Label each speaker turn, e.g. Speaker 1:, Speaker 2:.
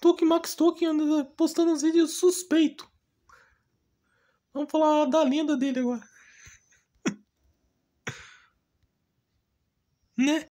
Speaker 1: Tolkien Max Tolkien anda postando uns vídeos suspeito.
Speaker 2: Vamos falar da lenda dele agora. né?